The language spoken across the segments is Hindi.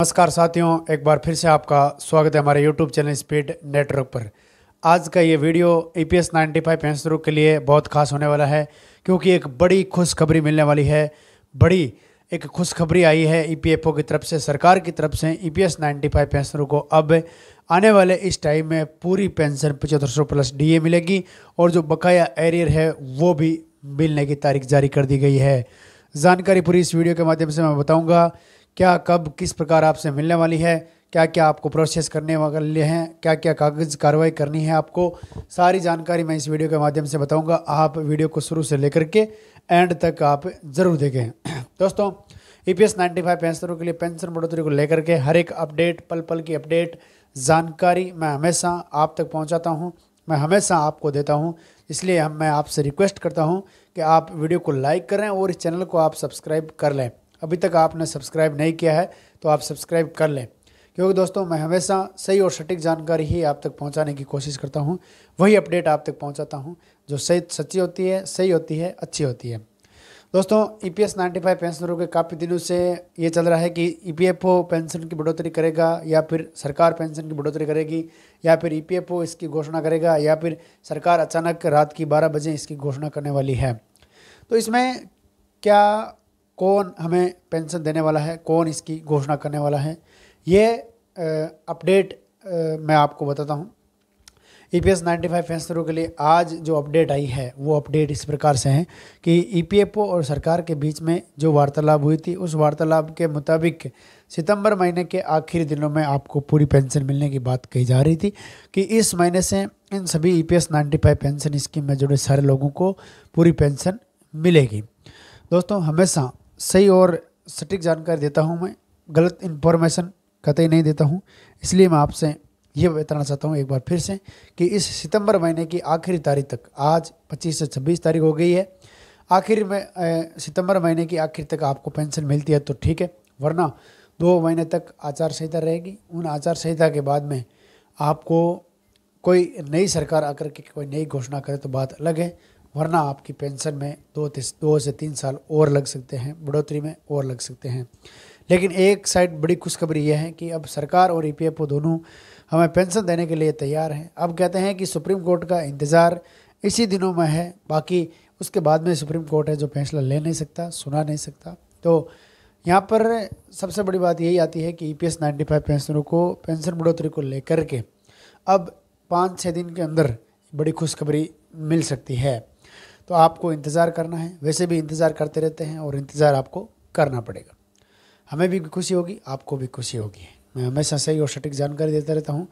नमस्कार साथियों एक बार फिर से आपका स्वागत है हमारे YouTube चैनल स्पीड नेटवर्क पर आज का ये video E P S ninety five पेंसरों के लिए बहुत खास होने वाला है क्योंकि एक बड़ी खुशखबरी मिलने वाली है बड़ी एक खुशखबरी आई है ई पी एफ ओ की तरफ से सरकार की तरफ से E P S ninety five पेंसरों को अब आने वाले इस टाइम में पूरी पेंशन पचहत्तर सौ प्लस डी ए मिलेगी और जो बकाया एरियर है वो भी मिलने की तारीख जारी कर दी गई है जानकारी पूरी इस वीडियो के माध्यम से मैं बताऊँगा क्या कब किस प्रकार आपसे मिलने वाली है क्या क्या आपको प्रोसेस करने वाले हैं क्या क्या कागज कार्रवाई करनी है आपको सारी जानकारी मैं इस वीडियो के माध्यम से बताऊंगा आप वीडियो को शुरू से लेकर के एंड तक आप ज़रूर देखें दोस्तों E P S ninety five पेंशनरों के लिए पेंशन बढ़ोतरी को लेकर के हर एक अपडेट पल पल की अपडेट जानकारी मैं हमेशा आप तक पहुँचाता हूँ मैं हमेशा आपको देता हूँ इसलिए हम मैं आपसे रिक्वेस्ट करता हूँ कि आप वीडियो को लाइक करें और इस चैनल को आप सब्सक्राइब कर लें अभी तक आपने सब्सक्राइब नहीं किया है तो आप सब्सक्राइब कर लें क्योंकि दोस्तों मैं हमेशा सही और सटीक जानकारी ही आप तक पहुंचाने की कोशिश करता हूं वही अपडेट आप तक पहुंचाता हूं जो सही सच्ची होती है सही होती है अच्छी होती है दोस्तों E e P S ninety five पेंशनरों के काफ़ी दिनों से ये चल रहा है कि E P F O pension की बढ़ोतरी करेगा या फिर सरकार पेंशन की बढ़ोतरी करेगी या फिर ई पी एफ ओ इसकी घोषणा करेगा या फिर सरकार अचानक रात की बारह बजे इसकी घोषणा करने वाली है तो इसमें क्या कौन हमें पेंशन देने वाला है कौन इसकी घोषणा करने वाला है ये अपडेट मैं आपको बताता हूँ E P S ninety five पेंशनरों के लिए आज जो अपडेट आई है वो अपडेट इस प्रकार से है कि ई पी एफ ओ और सरकार के बीच में जो वार्तालाप हुई थी उस वार्तालाप के मुताबिक सितंबर महीने के आखिरी दिनों में आपको पूरी पेंशन मिलने की बात कही जा रही थी कि इस महीने से इन सभी E P S ninety five pension scheme में जुड़े सारे लोगों को पूरी पेंशन मिलेगी दोस्तों हमेशा सही और सटीक जानकारी देता हूँ मैं गलत इन्फॉर्मेशन कतई नहीं देता हूँ इसलिए मैं आपसे ये बताना चाहता हूँ एक बार फिर से कि इस सितंबर महीने की आखिरी तारीख तक आज 25 से 26 तारीख हो गई है आखिर में सितंबर महीने की आखिर तक आपको पेंशन मिलती है तो ठीक है वरना दो महीने तक आचार संहिता रहेगी उन आचार संहिता के बाद में आपको कोई नई सरकार आकर के कोई नई घोषणा करे तो बात अलग है वरना आपकी पेंशन में दो दो से तीन साल और लग सकते हैं बढ़ोतरी में और लग सकते हैं लेकिन एक साइड बड़ी खुशखबरी यह है कि अब सरकार और ई e दोनों हमें पेंशन देने के लिए तैयार हैं अब कहते हैं कि सुप्रीम कोर्ट का इंतज़ार इसी दिनों में है बाकी उसके बाद में सुप्रीम कोर्ट है जो फैसला ले नहीं सकता सुना नहीं सकता तो यहाँ पर सबसे बड़ी बात यही आती है कि E P S ninety five पेंशनरों को पेंशन बढ़ोतरी को लेकर के अब पाँच छः दिन के अंदर बड़ी खुशखबरी मिल सकती है तो आपको इंतज़ार करना है वैसे भी इंतज़ार करते रहते हैं और इंतज़ार आपको करना पड़ेगा हमें भी खुशी होगी आपको भी खुशी होगी मैं हमेशा सही और सटीक जानकारी देता रहता हूँ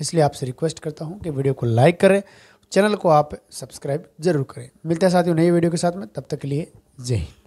इसलिए आपसे रिक्वेस्ट करता हूँ कि वीडियो को लाइक करें चैनल को आप सब्सक्राइब जरूर करें मिलते हैं साथियों नई वीडियो के साथ में तब तक के लिए जय हिंद